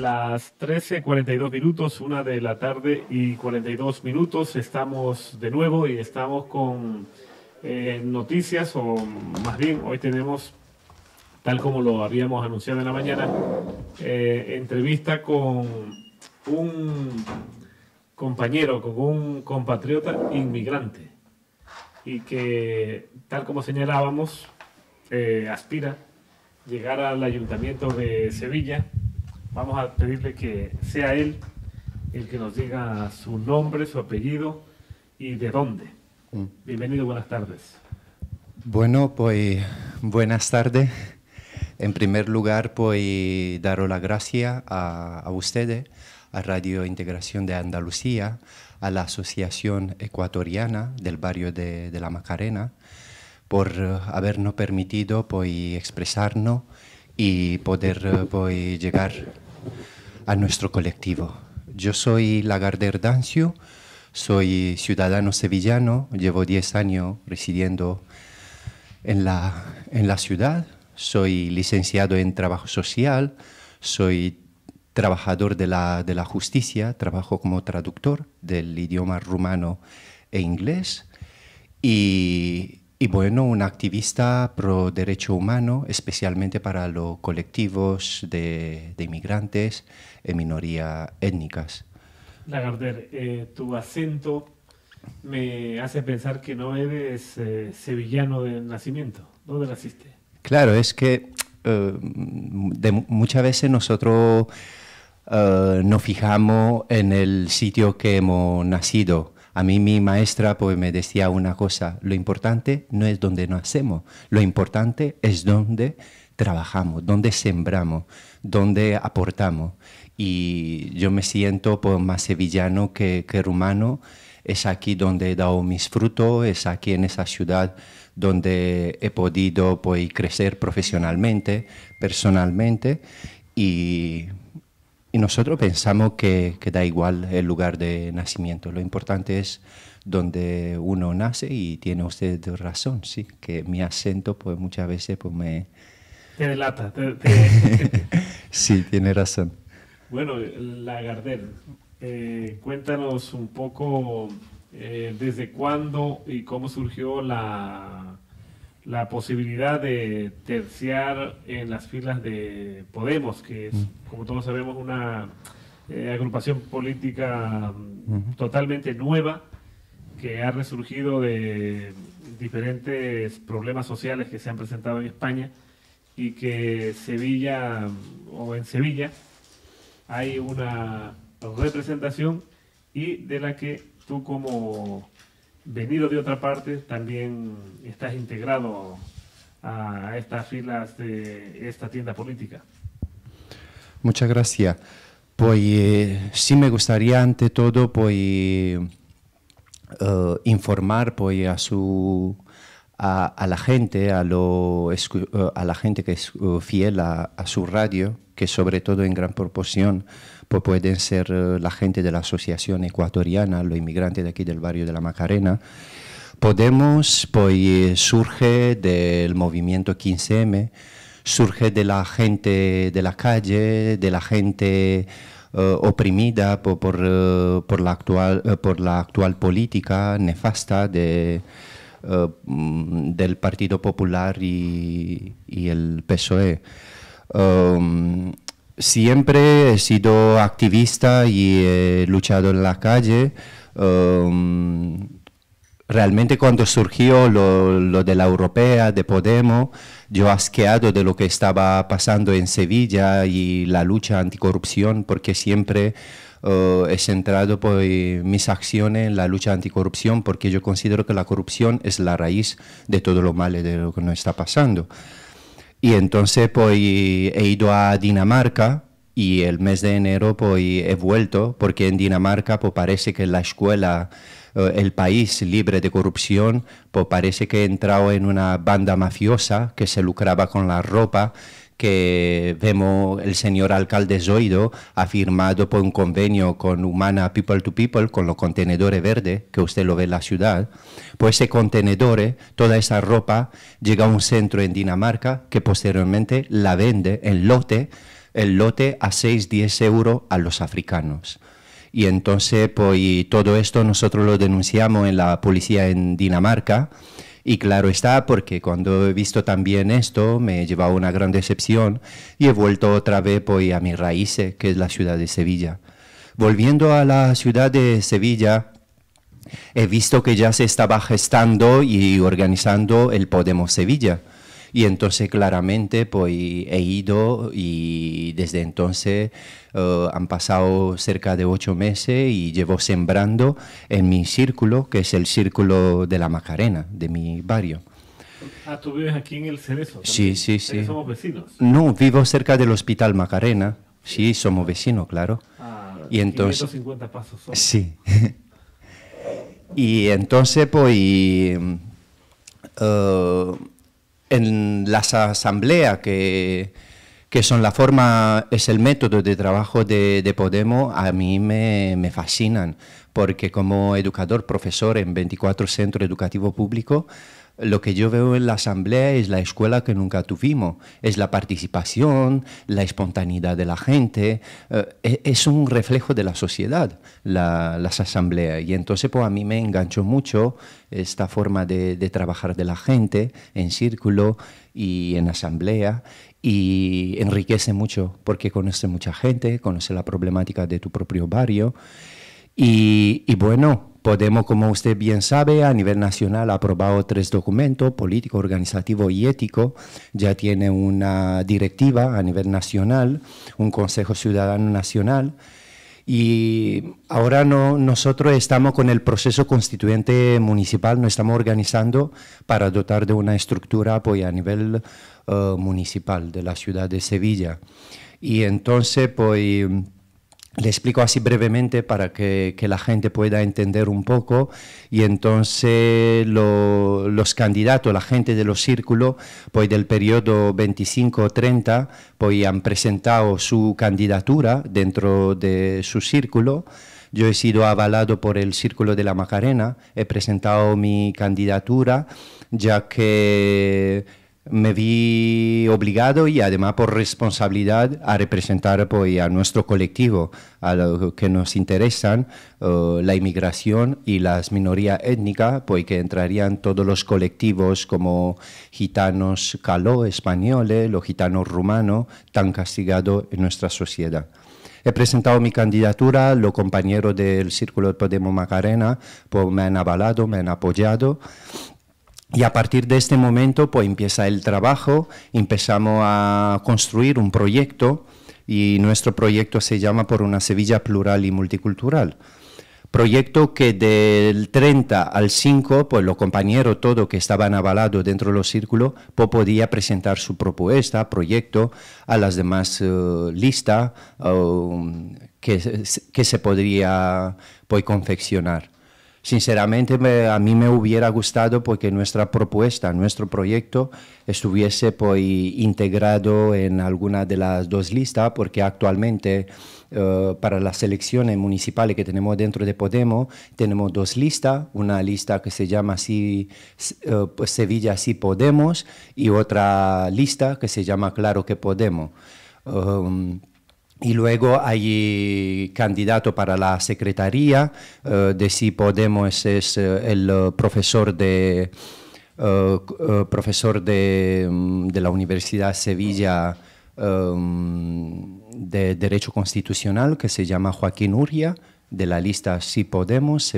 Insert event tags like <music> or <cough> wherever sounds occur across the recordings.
las 13.42 minutos, una de la tarde y 42 minutos. Estamos de nuevo y estamos con eh, noticias, o más bien, hoy tenemos, tal como lo habíamos anunciado en la mañana, eh, entrevista con un compañero, con un compatriota inmigrante y que, tal como señalábamos, eh, aspira llegar al ayuntamiento de Sevilla Vamos a pedirle que sea él el que nos diga su nombre, su apellido y de dónde. Mm. Bienvenido, buenas tardes. Bueno, pues buenas tardes. En primer lugar, pues daros la gracias a, ustedes, a Radio Integración de Andalucía, a la Asociación Ecuatoriana del Barrio de, la Macarena, por eh, habernos permitido pues, expresarnos y poder eh, voy, llegar a nuestro colectivo. Yo soy Lagarder Dancio, soy ciudadano sevillano, llevo 10 años residiendo en la, en la ciudad, soy licenciado en trabajo social, soy trabajador de la, de la justicia, trabajo como traductor del idioma rumano e inglés y y bueno, un activista pro derecho humano, especialmente para los colectivos de, inmigrantes en minorías étnicas. Lagarder, eh, tu acento me hace pensar que no eres eh, sevillano de nacimiento. ¿Dónde naciste? Claro, es que eh, muchas veces nosotros nos fijamos en el sitio que hemos nacido a mí mi maestra pues, me decía una cosa, lo importante no es donde hacemos, lo importante es donde trabajamos, donde sembramos, donde aportamos. Y yo me siento pues, más sevillano que, que rumano, es aquí donde he dado mis frutos, es aquí en esa ciudad donde he podido pues, crecer profesionalmente, personalmente y y nosotros pensamos que, da igual el lugar de nacimiento, lo importante es donde uno nace y tiene usted razón, sí, que mi acento pues muchas veces pues me... Te delata. <laughs> sí, tiene razón. Bueno, Lagardel, eh, cuéntanos un poco eh, desde cuándo y cómo surgió la la posibilidad de terciar en las filas de Podemos, que es, como todos sabemos, una eh, agrupación política mm, totalmente nueva que ha resurgido de diferentes problemas sociales que se han presentado en España y que Sevilla mm, o en Sevilla hay una representación y de la que tú como venido de otra parte, también estás integrado a estas filas de esta tienda política. Muchas gracias. Pues eh, sí me gustaría ante todo pues, eh, informar pues, a, su, a, la gente, a, lo, eh, a la gente que es fiel a su radio, que sobre todo en gran proporción pues pueden ser eh, la gente de la Asociación Ecuatoriana, los inmigrantes de aquí del barrio de la Macarena. Podemos, pues eh, surge del movimiento 15M, surge de la gente de la calle, de la gente eh, oprimida por, la actual, por la actual política nefasta del Partido Popular y, el PSOE siempre he sido activista y he luchado en la calle. Um, realmente cuando surgió lo, de la europea, de Podemos, yo asqueado de lo que estaba pasando en Sevilla y la lucha anticorrupción, porque siempre uh, he centrado pues, mis acciones en la lucha anticorrupción, porque yo considero que la corrupción es la raíz de todo lo malo de lo que nos está pasando. Y entonces pues he ido a Dinamarca y el mes de enero pues he vuelto porque en Dinamarca pues parece que la escuela eh, el país libre de corrupción, pues parece que he entrado en una banda mafiosa que se lucraba con la ropa que vemos el señor alcalde Zoido ha firmado por un convenio con Humana People to People, con los contenedores verdes, que usted lo ve en la ciudad, pues ese contenedor, toda esa ropa, llega a un centro en Dinamarca que posteriormente la vende en lote, el lote a 6-10 euros a los africanos. Y entonces, pues todo esto nosotros lo denunciamos en la policía en Dinamarca y claro está, porque cuando he visto también esto, me he llevado una gran decepción y he vuelto otra vez pues, a mis raíces, que es la ciudad de Sevilla. Volviendo a la ciudad de Sevilla, he visto que ya se estaba gestando y organizando el Podemos Sevilla y entonces claramente pues he ido y desde entonces eh, han pasado cerca de ocho meses y llevo sembrando en mi círculo, que es el círculo de la Macarena, de mi barrio. Ah, tú vives aquí en el Cerezo. Sí, sí, sí. Somos vecinos. No, vivo cerca del Hospital Macarena. Sí, somos vecinos, claro. Ah, y entonces pasos. Sí. <laughs> y entonces pues eh, en las asambleas, que, son la forma, es el método de trabajo de, Podemos, a mí me, me, fascinan, porque como educador, profesor en 24 centros educativos públicos, lo que yo veo en la asamblea es la escuela que nunca tuvimos, es la participación, la espontaneidad de la gente, eh, e-, es un reflejo de la sociedad, las asambleas. Y entonces pues, a mí me enganchó mucho esta forma de, trabajar de la gente en círculo y en asamblea y enriquece mucho porque conoce mucha gente, conoce la problemática de tu propio barrio y bueno, Podemos, como usted bien sabe, a nivel nacional ha aprobado tres documentos, político, organizativo y ético. Ya tiene una directiva a nivel nacional, un Consejo Ciudadano Nacional. Y ahora no, nosotros estamos con el proceso constituyente municipal, nos estamos organizando para dotar de una estructura pues, a nivel eh, municipal de la ciudad de Sevilla. Y entonces, pues le explico así brevemente para que, la gente pueda entender un poco y entonces los candidatos, la gente de los círculos, pues del periodo 25-30, pues han presentado su candidatura dentro de su círculo. Yo he sido avalado por el Círculo de la Macarena, he presentado mi candidatura, ya que me vi obligado y además por responsabilidad a representar pues, a nuestro colectivo, a lo que nos interesan eh, la inmigración y las minorías étnicas, pues que entrarían todos los colectivos como gitanos caló españoles, los gitanos rumanos, tan castigados en nuestra sociedad. He presentado mi candidatura, los compañeros del Círculo de Podemos Macarena pues, me han avalado, me han apoyado y a partir de este momento, pues empieza el trabajo, empezamos a construir un proyecto y nuestro proyecto se llama Por una Sevilla Plural y Multicultural. Proyecto que del 30 al 5, pues los compañeros todos que estaban avalados dentro de los círculos, pues, podía presentar su propuesta, proyecto a las demás lista eh, listas eh, que, se podría pues, confeccionar. Sinceramente, a mí me hubiera gustado porque nuestra propuesta, nuestro proyecto, estuviese pues, integrado en alguna de las dos listas, porque actualmente eh, para las elecciones municipales que tenemos dentro de Podemos, tenemos dos listas, una lista que se llama eh, pues, Sevilla si Podemos y otra lista que se llama Claro que Podemos. Um, y luego hay candidato para la secretaría, eh, de si Podemos es eh, el eh, profesor de, profesor mm, de, la Universidad Sevilla em, de Derecho Constitucional, que se llama Joaquín Uria, de la lista Si Podemos,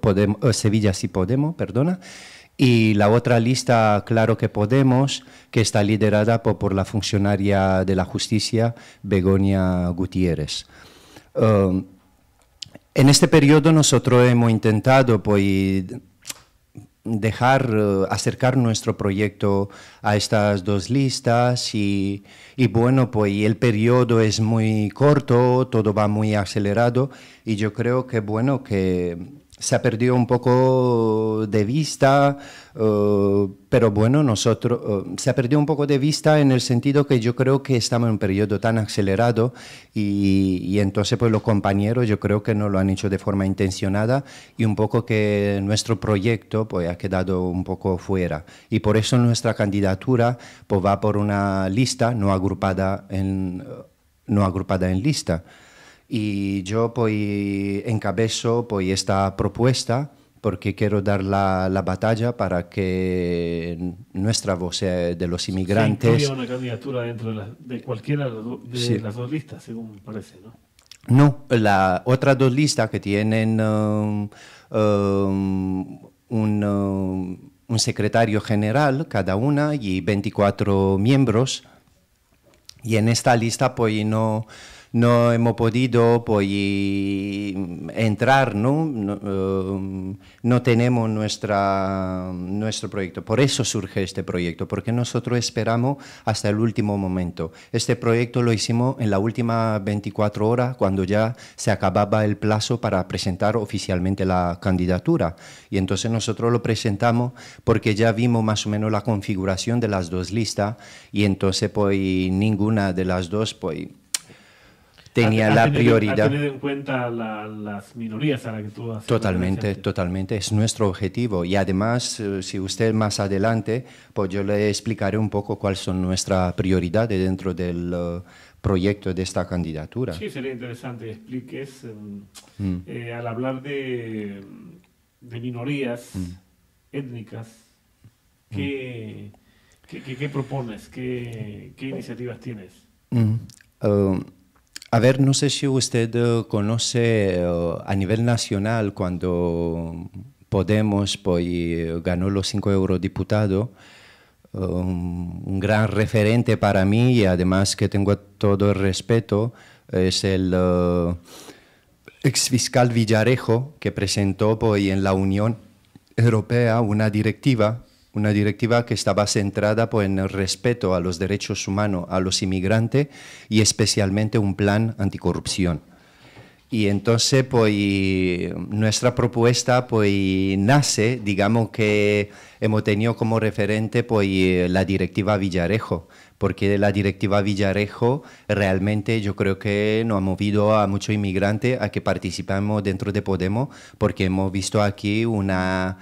Podemos Sevilla Si Podemos, perdona. Y la otra lista, claro que podemos, que está liderada por, la funcionaria de la justicia, Begonia Gutiérrez. Eh, en este periodo nosotros hemos intentado pues, dejar, eh, acercar nuestro proyecto a estas dos listas y, y, bueno, pues el periodo es muy corto, todo va muy acelerado y yo creo que bueno, que se ha perdido un poco de vista, eh, pero bueno, nosotros eh, se ha perdido un poco de vista en el sentido que yo creo que estamos en un periodo tan acelerado y, y, entonces pues los compañeros yo creo que no lo han hecho de forma intencionada y un poco que nuestro proyecto pues ha quedado un poco fuera y por eso nuestra candidatura pues va por una lista no agrupada en eh, no agrupada en lista. Y yo pues, encabezo pues, esta propuesta porque quiero dar la, la, batalla para que nuestra voz de los inmigrantes... Sí, una candidatura dentro de, la, de cualquiera de las dos listas, según parece, ¿no? otras dos listas que tienen um, um, un, um, un, secretario general cada una y 24 miembros, y en esta lista pues no no hemos podido pues, mm, entrar, ¿no? Eh, no, tenemos nuestra, nuestro proyecto. Por eso surge este proyecto, porque nosotros esperamos hasta el último momento. Este proyecto lo hicimos en la última 24 horas, cuando ya se acababa el plazo para presentar oficialmente la candidatura. Y entonces nosotros lo presentamos porque ya vimos más o menos la configuración de las dos listas y entonces pues ninguna de las dos pues tenía la prioridad. tener en cuenta las minorías a las que tú Totalmente, totalmente. Es nuestro objetivo. Y además, eh, si usted más adelante, pues yo le explicaré un poco cuáles son nuestras prioridades dentro del eh, proyecto de esta candidatura. Sí, sería interesante que expliques. Em, mm. eh, al hablar de, de minorías mm. étnicas, mm. ¿qué, qué, propones? ¿Qué, iniciativas tienes? A ver, no sé si usted eh, conoce eh, a nivel nacional cuando Podemos pues, ganó los cinco eurodiputados, um, un gran referente para mí y además que tengo todo el respeto es el eh, exfiscal Villarejo que presentó pues, en la Unión Europea una directiva una directiva que estaba centrada pues, en el respeto a los derechos humanos, a los inmigrantes y especialmente un plan anticorrupción. Y entonces, pues, nuestra propuesta, pues, nace, digamos que hemos tenido como referente, pues, eh, la directiva Villarejo, porque la directiva Villarejo realmente yo creo que nos ha movido a muchos inmigrantes a que participemos dentro de Podemos, porque hemos visto aquí una,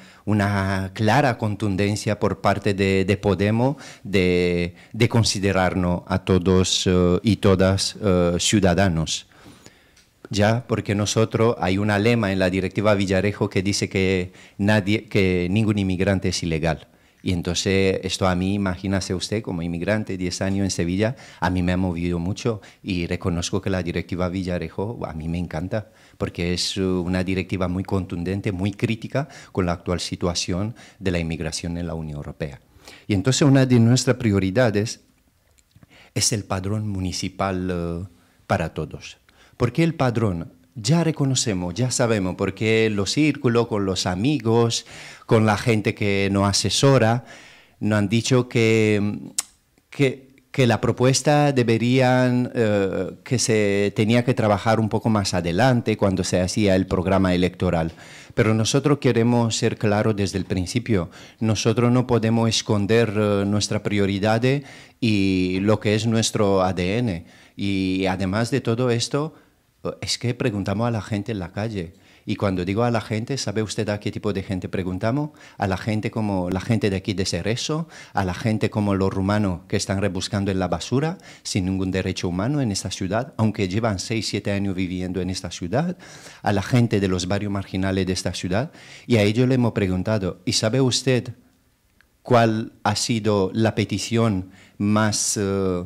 clara contundencia por parte de, Podemos de, considerarnos a todos eh, y todas eh, ciudadanos ya, porque nosotros hay una lema en la directiva Villarejo que dice que, nadie, que ningún inmigrante es ilegal. Y entonces esto a mí, imagínase usted como inmigrante, 10 años en Sevilla, a mí me ha movido mucho y reconozco que la directiva Villarejo a mí me encanta, porque es una directiva muy contundente, muy crítica con la actual situación de la inmigración en la Unión Europea. Y entonces una de nuestras prioridades es el padrón municipal eh, para todos porque el padrón ya reconocemos, ya sabemos, porque los círculos, con los amigos, con la gente que nos asesora, nos han dicho que, que, la propuesta deberían, eh, que se tenía que trabajar un poco más adelante cuando se hacía el programa electoral. Pero nosotros queremos ser claros desde el principio. Nosotros no podemos esconder eh, nuestra nuestras prioridades y lo que es nuestro ADN. Y además de todo esto, es que preguntamos a la gente en la calle. Y cuando digo a la gente, ¿sabe usted a qué tipo de gente preguntamos? A la gente como la gente de aquí de Cerezo, a la gente como los rumanos que están rebuscando en la basura, sin ningún derecho humano en esta ciudad, aunque llevan 6, 7 años viviendo en esta ciudad, a la gente de los barrios marginales de esta ciudad. Y a ellos le hemos preguntado, ¿y sabe usted cuál ha sido la petición más... Eh,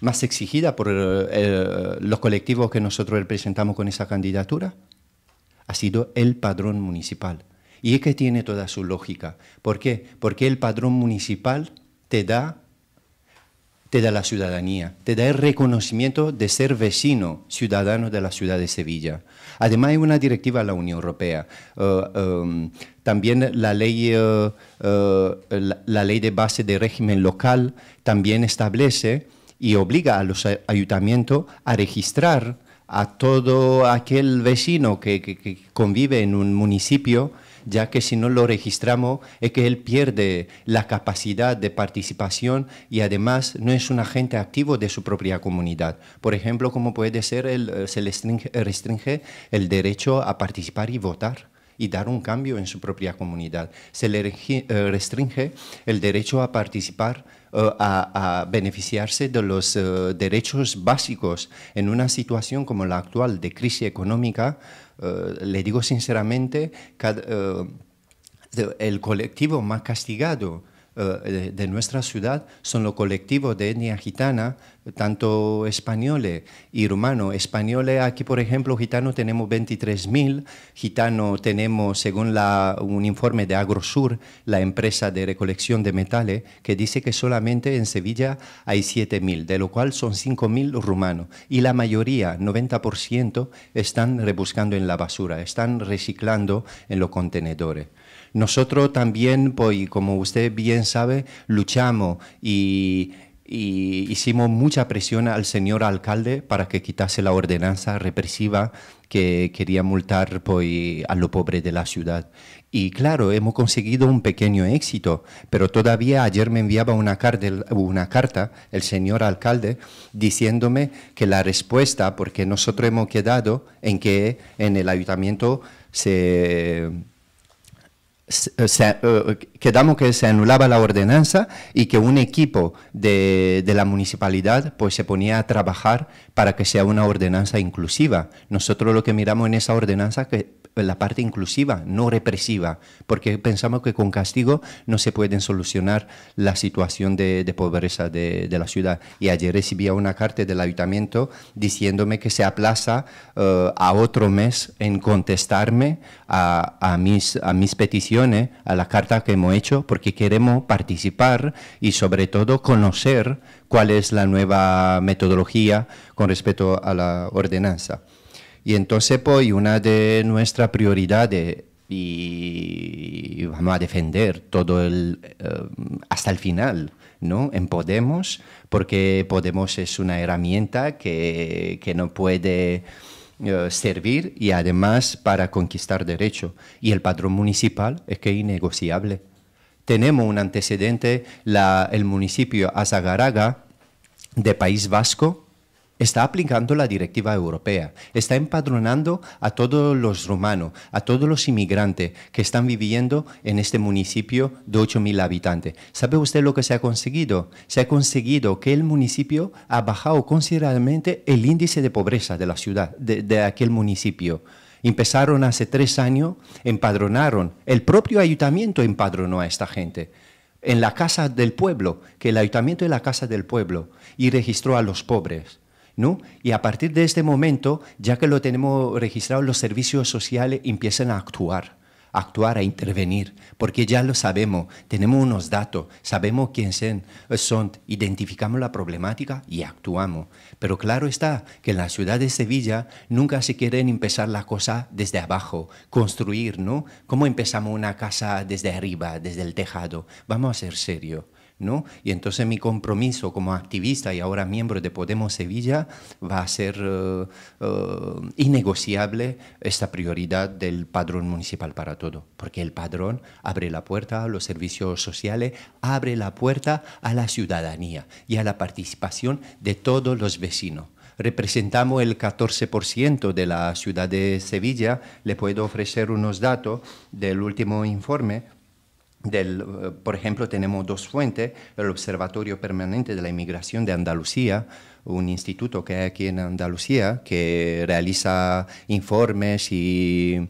más exigida por eh, eh, los colectivos que nosotros representamos con esa candidatura ha sido el padrón municipal. Y es que tiene toda su lógica. ¿Por qué? Porque el padrón municipal te da, te da la ciudadanía, te da el reconocimiento de ser vecino, ciudadano de la ciudad de Sevilla. Además hay una directiva de la Unión Europea. Eh, em, también la ley, la ley de base de régimen local también establece y obliga a los ayuntamientos a registrar a todo aquel vecino que, convive en un municipio, ya que si no lo registramos es que él pierde la capacidad de participación y además no es un agente activo de su propia comunidad. Por ejemplo, como puede ser, eh, se le eh, restringe el derecho a participar y votar y dar un cambio en su propia comunidad. Se le eh, restringe el derecho a participar eh, a, beneficiarse de los eh, derechos básicos en una situación como la actual de crisis económica. Eh, le digo sinceramente, el colectivo más castigado eh, de, nuestra ciudad son los colectivos de etnia gitana, tanto españoles y rumanos. Españoles, aquí por ejemplo, gitanos tenemos 23.000, gitanos tenemos, según un informe de Agrosur, la empresa de recolección de metales, que dice que solamente en Sevilla hay 7.000, de lo cual son 5.000 rumanos. Y la mayoría, 90%, están rebuscando en la basura, están reciclando en los contenedores. Nosotros también, pues, como usted bien sabe, luchamos y, hicimos mucha presión al señor alcalde para que quitase la ordenanza represiva que quería multar pues, a los pobres de la ciudad. Y claro, hemos conseguido un pequeño éxito, pero todavía ayer me enviaba una, carta, una carta el señor alcalde diciéndome que la respuesta, porque nosotros hemos quedado en que en el ayuntamiento se eh, eh, quedamos que se anulaba la ordenanza y que un equipo de, de, la municipalidad pues se ponía a trabajar para que sea una ordenanza inclusiva. Nosotros lo que miramos en esa ordenanza que la parte inclusiva, no represiva, porque pensamos que con castigo no se pueden solucionar la situación de, pobreza de, la ciudad. Y ayer recibí una carta del ayuntamiento diciéndome que se aplaza eh, a otro mes en contestarme mis, a mis peticiones, a la carta que hemos hecho, porque queremos participar y sobre todo conocer cuál es la nueva metodología con respecto a la ordenanza. Y entonces, pues, una de nuestras prioridades y vamos a defender todo el eh, hasta el final ¿no? en Podemos, porque Podemos es una herramienta que, que no puede eh, servir y además para conquistar derecho. Y el patrón municipal es que es innegociable. Tenemos un antecedente, la, el municipio Azagaraga de País Vasco, está aplicando la directiva europea, está empadronando a todos los romanos, a todos los inmigrantes que están viviendo en este municipio de 8.000 habitantes. ¿Sabe usted lo que se ha conseguido? Se ha conseguido que el municipio ha bajado considerablemente el índice de pobreza de la ciudad, de, aquel municipio. Empezaron hace tres años, empadronaron, el propio ayuntamiento empadronó a esta gente en la casa del pueblo, que el ayuntamiento es la casa del pueblo, y registró a los pobres ¿no? Y a partir de este momento, ya que lo tenemos registrado, los servicios sociales empiezan a actuar a actuar, a intervenir, porque ya lo sabemos, tenemos unos datos, sabemos quiénes son, identificamos la problemática y actuamos. Pero claro está que en la ciudad de Sevilla nunca se quieren empezar la cosa desde abajo, construir, ¿no? ¿Cómo empezamos una casa desde arriba, desde el tejado? Vamos a ser serios. Y entonces mi compromiso como activista y ahora miembro de Podemos Sevilla va a ser eh, eh, innegociable esta prioridad del padrón municipal para todo, porque el padrón abre la puerta a los servicios sociales, abre la puerta a la ciudadanía y a la participación de todos los vecinos representamos el 14% de la ciudad de Sevilla. Le puedo ofrecer unos datos del último informe del, eh, por ejemplo, tenemos dos fuentes, el Observatorio Permanente de la Inmigración de Andalucía, un instituto que hay aquí en Andalucía que realiza informes y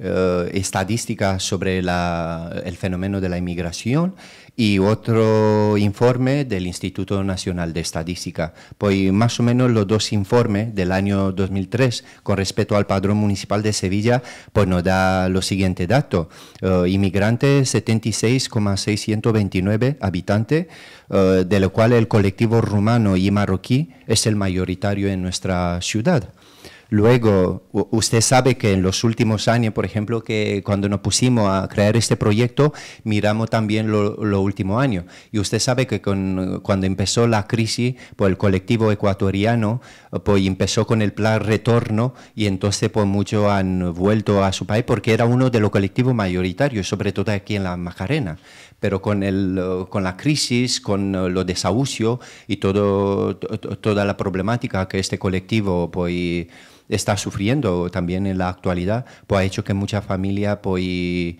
eh, estadísticas sobre el fenómeno de la inmigración y otro informe del Instituto Nacional de Estadística. Pues más o menos los dos informes del año 2003 con respecto al padrón municipal de Sevilla, pues nos da los siguiente dato: eh, inmigrantes 76,629 habitantes, eh, de lo cual el colectivo rumano y marroquí es el mayoritario en nuestra ciudad. Luego, usted sabe que en los últimos años, por ejemplo, que cuando nos pusimos a crear este proyecto, miramos también los lo últimos años. Y usted sabe que cuando empezó la crisis, pues el colectivo ecuatoriano pues empezó con el plan retorno y entonces pues muchos han vuelto a su país porque era uno de los colectivos mayoritarios, sobre todo aquí en la Macarena pero con, con la crisis, con eh, lo desahucio y todo, toda la problemática que este colectivo pues, está sufriendo también en la actualidad, pues ha hecho que mucha familia pues, eh,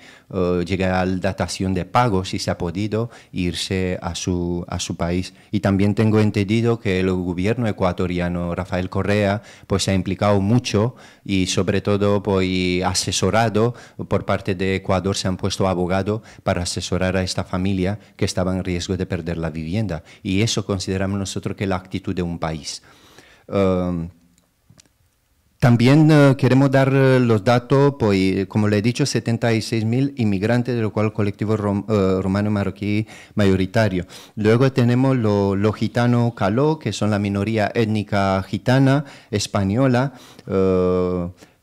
llegue a la datación de pagos y se ha podido, irse a su, a su país. Y también tengo entendido que el gobierno ecuatoriano, Rafael Correa, pues se ha implicado mucho y sobre todo pues, asesorado por parte de Ecuador, se han puesto abogado para asesorar a esta familia que estaba en riesgo de perder la vivienda. Y eso consideramos nosotros que la actitud de un país. Eh, también eh, queremos dar eh, los datos, pues, eh, como le he dicho, 76.000 inmigrantes, de lo cual colectivo romano marroquí mayoritario. Luego tenemos los gitanos caló, que son la minoría étnica gitana, española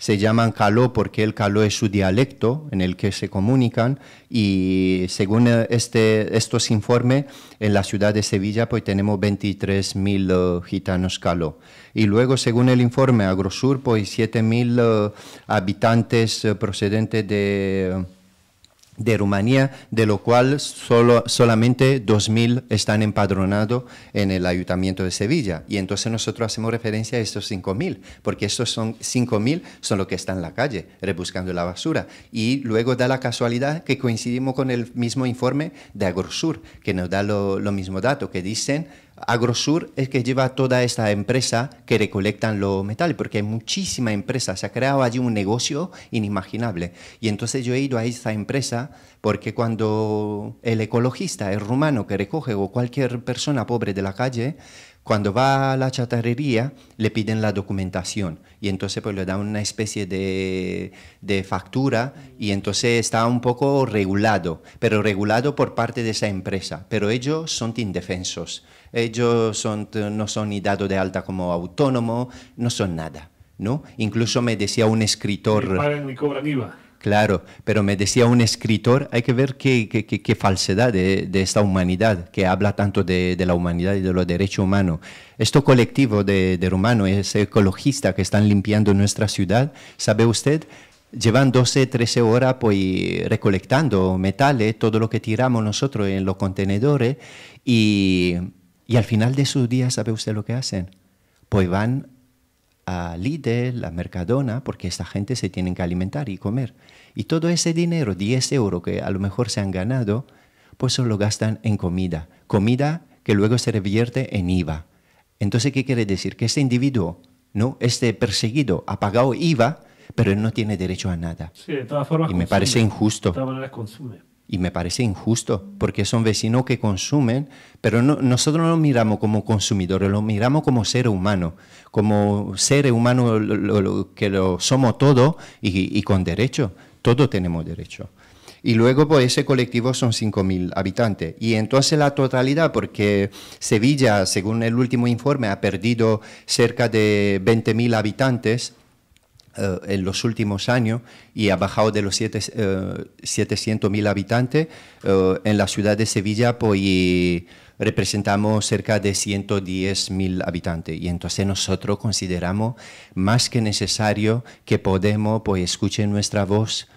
se llaman caló porque el caló es su dialecto en el que se comunican y según este, estos informes, en la ciudad de Sevilla pues tenemos 23.000 eh, gitanos caló. Y luego, según el informe Agrosur, pues 7.000 eh, habitantes eh, procedentes de de Rumanía, de lo cual solo, solamente 2.000 están empadronados en el Ayuntamiento de Sevilla. Y entonces nosotros hacemos referencia a estos 5.000, porque estos son 5.000 son los que están en la calle, rebuscando la basura. Y luego da la casualidad que coincidimos con el mismo informe de AgorSur que nos da lo mismo dato que dicen Agrosur es que lleva toda esta empresa que recolectan los metales, porque hay muchísima empresa, se ha creado allí un negocio inimaginable. Y entonces yo he ido a esta empresa porque cuando el ecologista, el rumano que recoge o cualquier persona pobre de la calle, cuando va a la chatarrería, le piden la documentación y entonces pues le dan una especie de, de, factura y entonces está un poco regulado, pero regulado por parte de esa empresa. Pero ellos son indefensos, ellos son, no son ni dado de alta como autónomo, no son nada. ¿no? Incluso me decía un escritor... pagan mi cobra IVA. Claro, pero me decía un escritor, hay que ver qué, falsedad de, esta humanidad que habla tanto de, la humanidad y de los derechos humanos. Esto colectivo de, de ese ecologista que están limpiando nuestra ciudad, ¿sabe usted? Llevan 12, 13 horas pues, recolectando metales, todo lo que tiramos nosotros en los contenedores y, al final de su días, ¿sabe usted lo que hacen? Pues van a Lidl, a Mercadona, porque esta gente se tienen que alimentar y comer y todo ese dinero, 10 euros que a lo mejor se han ganado, pues se lo gastan en comida. Comida que luego se revierte en IVA. Entonces, ¿qué quiere decir? Que este individuo, ¿no? este perseguido, ha pagado IVA, pero él no tiene derecho a nada. Sí, de todas formas. Y me parece injusto. De todas consume. Y me parece injusto, porque son vecinos que consumen, pero no, nosotros no lo miramos como consumidores, lo miramos como ser humano, como seres humano que lo somos todo y, y con derecho. Todo tenemos derecho. Y luego pues, ese colectivo son 5.000 habitantes. Y entonces la totalidad, porque Sevilla, según el último informe, ha perdido cerca de 20.000 habitantes, eh, en los últimos años y ha bajado de los 700.000 eh, habitantes. Eh, en la ciudad de Sevilla pues, representamos cerca de 110.000 habitantes y entonces nosotros consideramos más que necesario que Podemos pues, escuche nuestra voz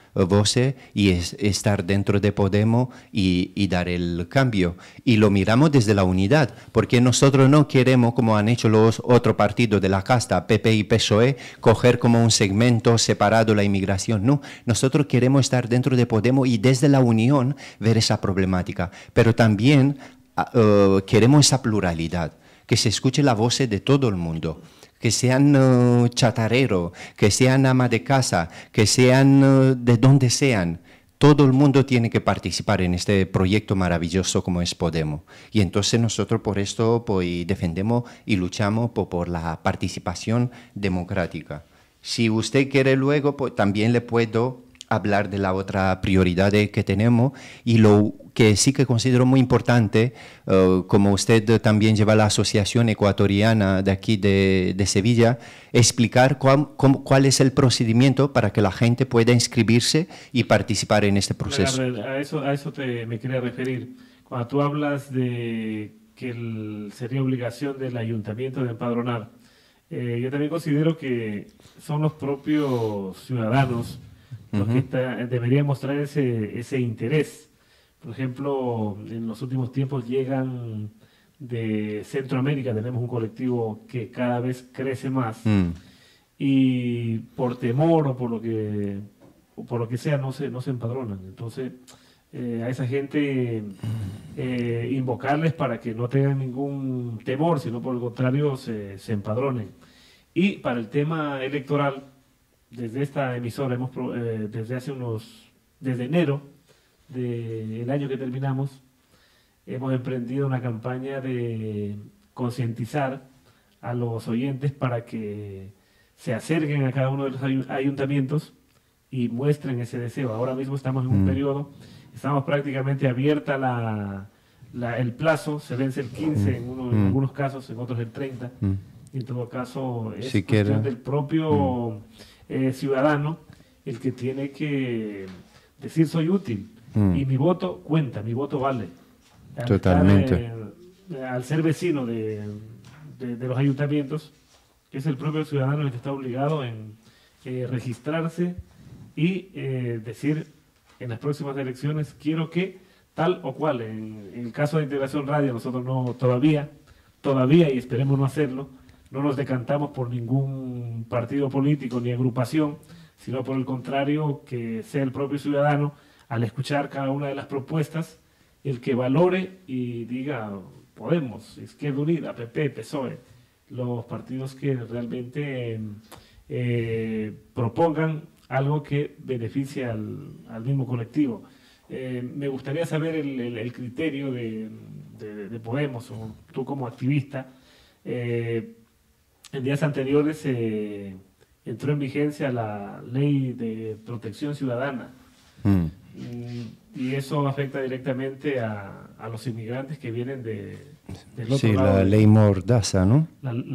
y es, estar dentro de Podemos y, dar el cambio. Y lo miramos desde la unidad, porque nosotros no queremos, como han hecho los otros partidos de la casta, PP y PSOE, coger como un segmento separado la inmigración. No, nosotros queremos estar dentro de Podemos y desde la unión ver esa problemática. Pero también ah, eh, queremos esa pluralidad, que se escuche la voz de todo el mundo que sean eh, chatarero que sean ama de casa, que sean eh, de donde sean. Todo el mundo tiene que participar en este proyecto maravilloso como es Podemos. Y entonces nosotros por esto pues, defendemos y luchamos por, la participación democrática. Si usted quiere luego, pues, también le puedo hablar de la otra prioridad que tenemos y lo que sí que considero muy importante, eh, como usted también lleva la Asociación Ecuatoriana de aquí de, Sevilla, explicar cuál, es el procedimiento para que la gente pueda inscribirse y participar en este proceso. a eso, te, me quería referir. Cuando tú hablas de que sería obligación del ayuntamiento de empadronar, eh, yo también considero que son los propios ciudadanos los que deberían mostrar ese, ese interés por ejemplo, en los últimos tiempos llegan de Centroamérica, tenemos un colectivo que cada vez crece más. Mm. Y por temor o por lo que por lo que sea no se, no se empadronan. Entonces, eh, a esa gente mm. eh, invocarles para que no tengan ningún temor, sino por el contrario se, empadronen. Y para el tema electoral, desde esta emisora hemos eh, desde hace unos, desde enero, del año que terminamos, hemos emprendido una campaña de concientizar a los oyentes para que se acerquen a cada uno de los ayuntamientos y muestren ese deseo. Ahora mismo estamos en un mm. periodo, estamos prácticamente abierta la, el plazo, se vence el 15 mm. en, uno, mm. algunos casos, en otros el 30. En todo caso, es cuestión del propio eh, ciudadano el que tiene que decir soy útil Mm. Y mi voto cuenta, mi voto vale. Totalmente. Eh, al ser vecino de, los ayuntamientos, es el propio ciudadano el que está obligado en eh, registrarse y eh, decir en las próximas elecciones quiero que tal o cual. En, en el caso de Integración Radio nosotros no todavía, todavía y esperemos no hacerlo, no nos decantamos por ningún partido político ni agrupación, sino por el contrario que sea el propio ciudadano al escuchar cada una de las propuestas, el que valore y diga, Podemos, Izquierda Unida, PP, PSOE, los partidos que realmente eh, propongan algo que beneficie al, mismo colectivo. Eh, me gustaría saber el, criterio de, Podemos, tú como activista. Eh, en días anteriores entró en vigencia la ley de protección ciudadana. Mm. Mm, y eso afecta directamente a, los inmigrantes que vienen de, sí, la ley Mordaza, ¿no?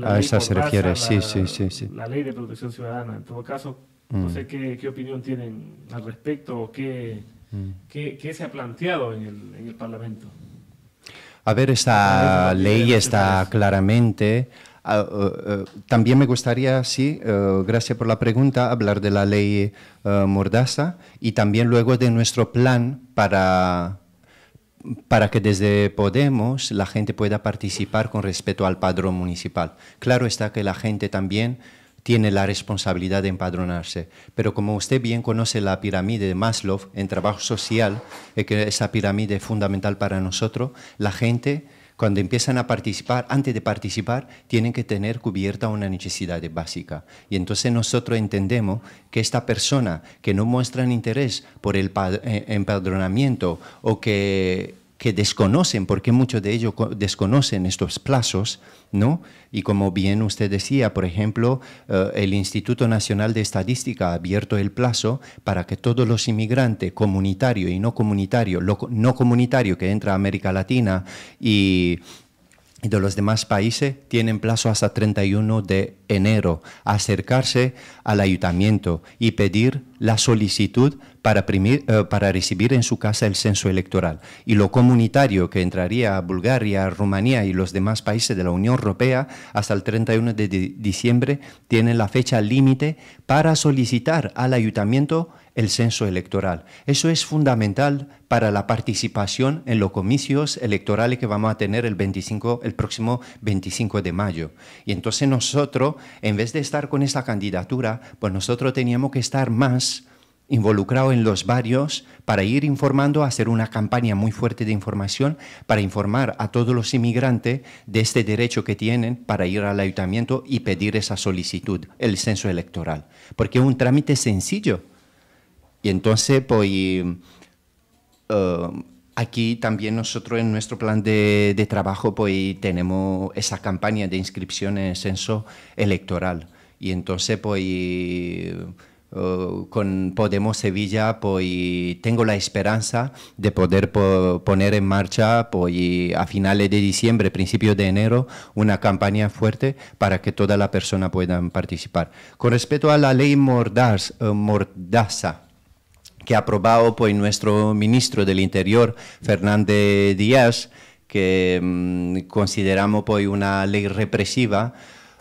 a esa se refiere, sí, sí, sí, sí. La ley de protección ciudadana. En todo caso, no mm. sé qué, opinión tienen al respecto o mm. qué, qué se ha planteado en el, en el Parlamento. A ver, esa ley está claramente Ah, eh, eh, también me gustaría, sí, eh, gracias por la pregunta, hablar de la ley Mordaza y también luego de nuestro plan para, para que desde Podemos la gente pueda participar con respecto al padrón municipal. Claro está que la gente también tiene la responsabilidad de empadronarse. Pero como usted bien conoce la pirámide de Maslow en trabajo social, que esa pirámide es fundamental para nosotros, la gente cuando empiezan a participar, antes de participar, tienen que tener cubierta una necesidad básica. Y entonces nosotros entendemos que esta persona que no muestra interés por el eh, empadronamiento o que que desconocen, porque muchos de ellos desconocen estos plazos, ¿no? Y como bien usted decía, por ejemplo, eh, el Instituto Nacional de Estadística ha abierto el plazo para que todos los inmigrantes comunitario y no comunitarios, no comunitario que entra a América Latina y y de los demás países tienen plazo hasta 31 de enero acercarse al ayuntamiento y pedir la solicitud eh, para, recibir en su casa el censo electoral. Y lo comunitario que entraría a Bulgaria, Rumanía y los demás países de la Unión Europea hasta el 31 de diciembre tiene la fecha límite para solicitar al ayuntamiento el censo electoral. Eso es fundamental para la participación en los comicios electorales que vamos a tener el, 25, el próximo 25 de mayo. Y entonces nosotros, en vez de estar con esta candidatura, pues nosotros teníamos que estar más involucrados en los barrios para ir informando, hacer una campaña muy fuerte de información para informar a todos los inmigrantes de este derecho que tienen para ir al ayuntamiento y pedir esa solicitud, el censo electoral. Porque es un trámite sencillo, y entonces, pues, eh, aquí también nosotros en nuestro plan de, trabajo, pues, tenemos esa campaña de inscripción en el censo electoral. Y entonces, pues, eh, con Podemos Sevilla, pues tengo la esperanza de poder poner en marcha pues, a finales de diciembre, principios de enero, una campaña fuerte para que toda la persona puedan participar. Con respecto a la ley eh, Mordaza, que aprobado pues, nuestro ministro del Interior, Fernández Díaz, que mm, consideramos pues, una ley represiva.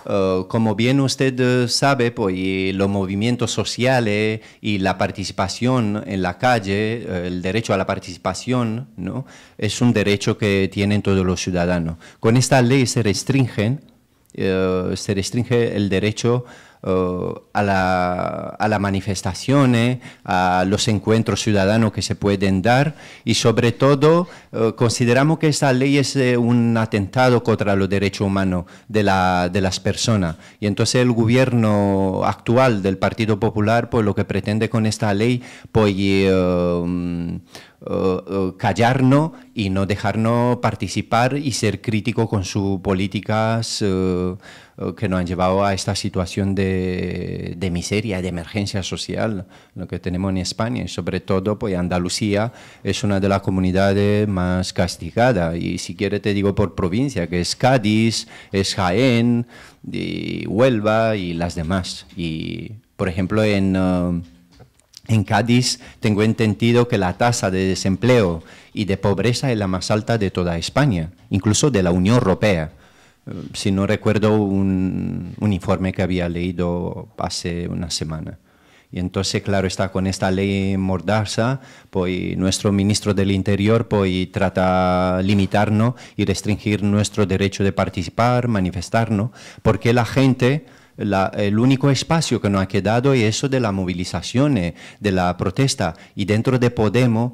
Eh, como bien usted eh, sabe, pues, los movimientos sociales y la participación en la calle, eh, el derecho a la participación, ¿no? es un derecho que tienen todos los ciudadanos. Con esta ley se restringen, se restringe el derecho eh, a, las manifestaciones, a los encuentros ciudadanos que se pueden dar y sobre todo eh, consideramos que esta ley es eh, un atentado contra los derechos humanos de, la, de, las personas. Y entonces el gobierno actual del Partido Popular por pues, lo que pretende con esta ley pues... Mm, callarnos y no dejarnos participar y ser crítico con sus políticas que nos han llevado a esta situación de, miseria, de emergencia social, lo que tenemos en España. Y sobre todo, pues Andalucía es una de las comunidades más castigadas. Y si quiere te digo por provincia, que es Cádiz, es Jaén, Huelva y las demás. Y, por ejemplo, en... Eh, en Cádiz tengo entendido que la tasa de desempleo y de pobreza es la más alta de toda España, incluso de la Unión Europea si no recuerdo, un, informe que había leído hace una semana. Y entonces, claro, está con esta ley mordaza, pues nuestro ministro del Interior pues trata limitarnos y restringir nuestro derecho de participar, manifestarnos, porque la gente... el único espacio que nos ha quedado es eso de la movilizaciones, de la protesta. Y dentro de Podemos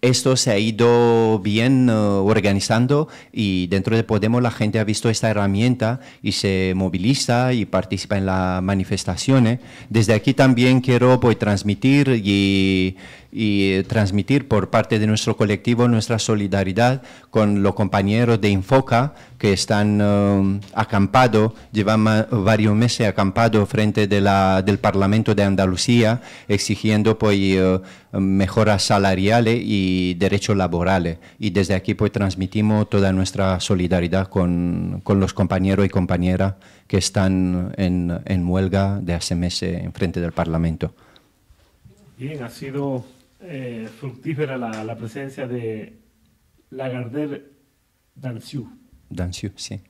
esto se ha ido bien eh, organizando y dentro de Podemos la gente ha visto esta herramienta y se moviliza y participa en las manifestaciones. Desde aquí también quiero pues, transmitir y, transmitir por parte de nuestro colectivo nuestra solidaridad con los compañeros de Infoca que están acampados, eh, acampado, llevan varios meses acampado frente de la, del Parlamento de Andalucía, exigiendo pues, eh, mejoras salariales y derechos laborales. Y desde aquí pues, transmitimos toda nuestra solidaridad con, con los compañeros y compañeras que están en, en huelga de hace meses en frente del Parlamento. Bien, ha sido eh, fructífera la, la, presencia de Lagardère Danciu sí.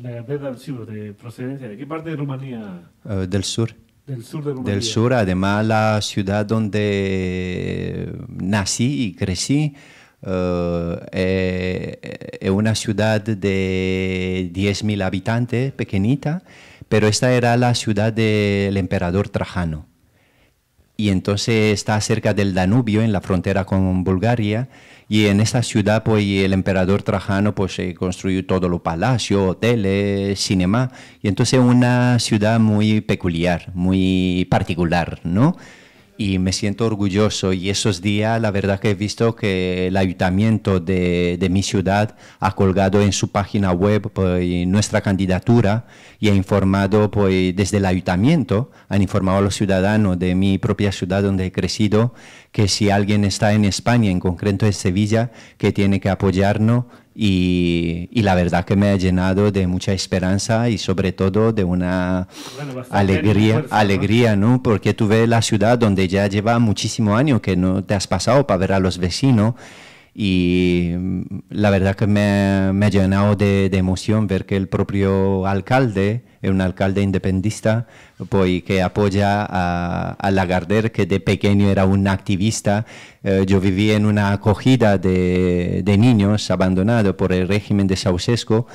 de procedencia, qué parte de Rumanía? Eh, del sur. Del sur de Rumanía. además la ciudad donde nací y crecí eh, eh, una ciudad de 10.000 habitantes, pequeñita, pero esta era la ciudad del emperador Trajano. Y entonces está cerca del Danubio, en la frontera con Bulgaria, y en esa ciudad, pues el emperador Trajano pues, construyó todo los palacio, hoteles, cinema. Y entonces una ciudad muy peculiar, muy particular, ¿no? y me siento orgulloso. Y esos días, la verdad que he visto que el ayuntamiento de, mi ciudad ha colgado en su página web pues, nuestra candidatura y ha informado pues, desde el ayuntamiento, han informado a los ciudadanos de mi propia ciudad donde he crecido, que si alguien está en España, en concreto en Sevilla, que tiene que apoyarnos y, la verdad que me ha llenado de mucha esperanza y sobre todo de una alegría, alegría ¿no? Porque tuve la ciudad donde ya lleva muchísimo año que no te has pasado para ver a los vecinos y la verdad que me, me ha llenado de, de, emoción ver que el propio alcalde, un alcalde independista, pues, que apoya a, a Lagarder, que de pequeño era un activista. Eh, yo viví en una acogida de, de niños abandonados por el régimen de sausesco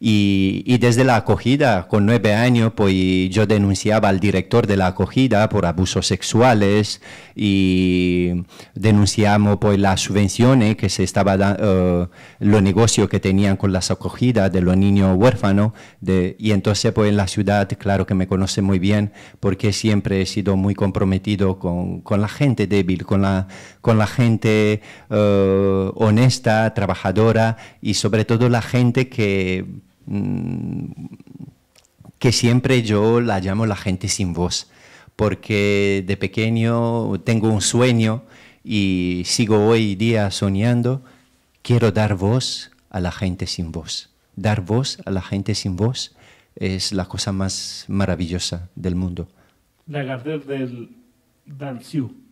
y, desde la acogida, con nueve años, pues yo denunciaba al director de la acogida por abusos sexuales y denunciamos pues las subvenciones que se estaba dando, eh, los negocios que tenían con las acogidas de los niños huérfanos. De, y entonces pues en la ciudad, claro que me conoce muy bien porque siempre he sido muy comprometido con, con la gente débil, con la, con la gente eh, honesta, trabajadora y sobre todo la gente que Mm, que siempre yo la llamo la gente sin voz, porque de pequeño tengo un sueño y sigo hoy día soñando, quiero dar voz a la gente sin voz. Dar voz a la gente sin voz es la cosa más maravillosa del mundo. La del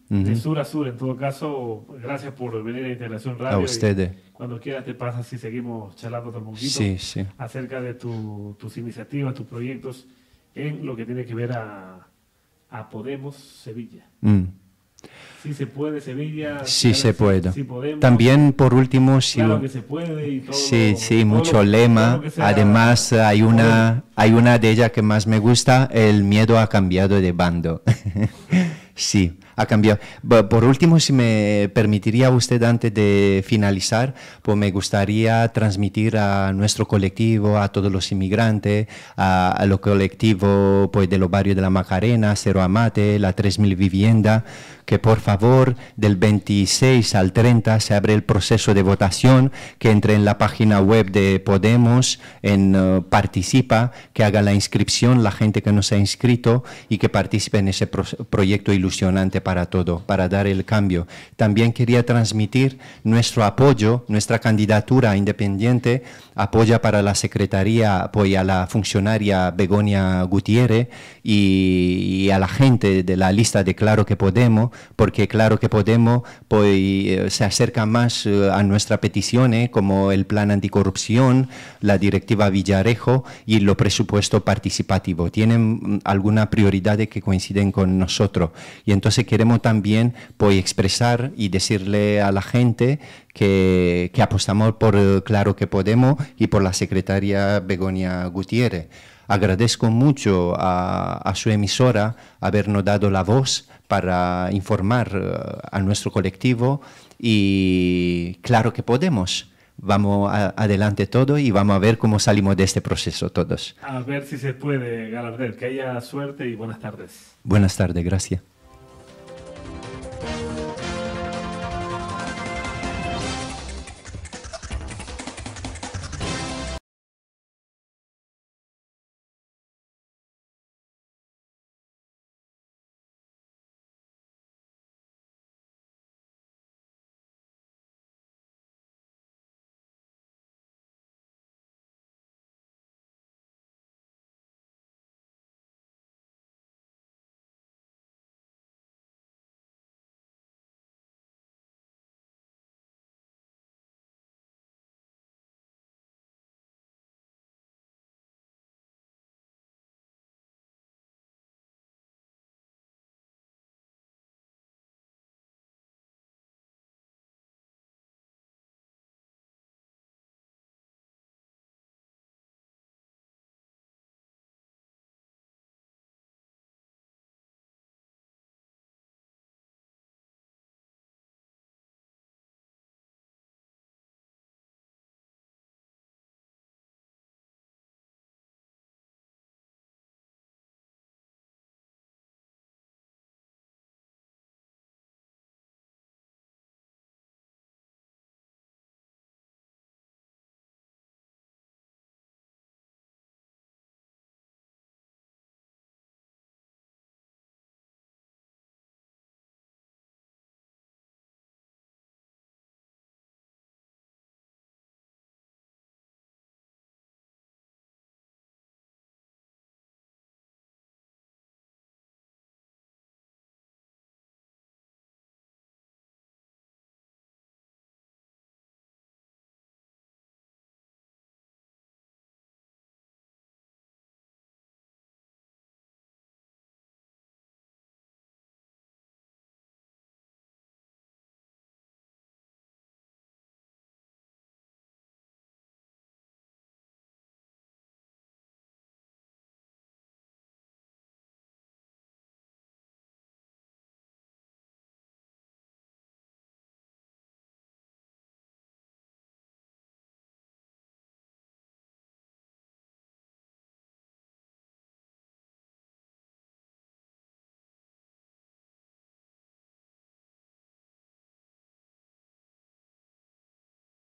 de sur a sur. En todo caso, gracias por venir a Integración Radio. A ustedes. Eh. Cuando quieras te pasas y seguimos charlando otro poquito sí, acerca de tus iniciativas, tus proyectos en lo que tiene que ver a, a Podemos Sevilla. Mm. Si se puede Sevilla. Sí se puede. También por último, si sí, sí, mucho lema. Además hay una, hay una de ellas que más me gusta, el miedo ha cambiado de bando. <laughs> Sí, ha cambiado. Por último, si me permitiría usted, antes de finalizar, pues me gustaría transmitir a nuestro colectivo, a todos los inmigrantes, a, los colectivos pues, de los barrios de la Macarena, Cero Amate, la 3000 Vivienda, que por favor del 26 al 30 se abre el proceso de votación, que entre en la página web de Podemos, en eh, Participa, que haga la inscripción la gente que nos ha inscrito y que participe en ese proyecto ilusionante para todo, para dar el cambio. También quería transmitir nuestro apoyo, nuestra candidatura independiente, apoya para la Secretaría, apoya a la funcionaria Begonia Gutiérrez y a la gente de la lista de Claro que Podemos porque claro que Podemos pues, eh, se acerca más eh, a nuestras peticiones, como el plan anticorrupción, la directiva Villarejo y lo presupuesto participativo. Tienen mm, algunas prioridades que coinciden con nosotros. Y entonces queremos también pues, expresar y decirle a la gente que, apostamos por eh, Claro que Podemos y por la secretaria Begonia Gutiérrez agradezco mucho a, su emisora habernos dado la voz, para informar eh, a nuestro colectivo y claro que podemos. Vamos adelante todo y vamos a ver cómo salimos de este proceso todos. A ver si se puede, Que haya suerte y buenas tardes. Buenas tardes, gracias.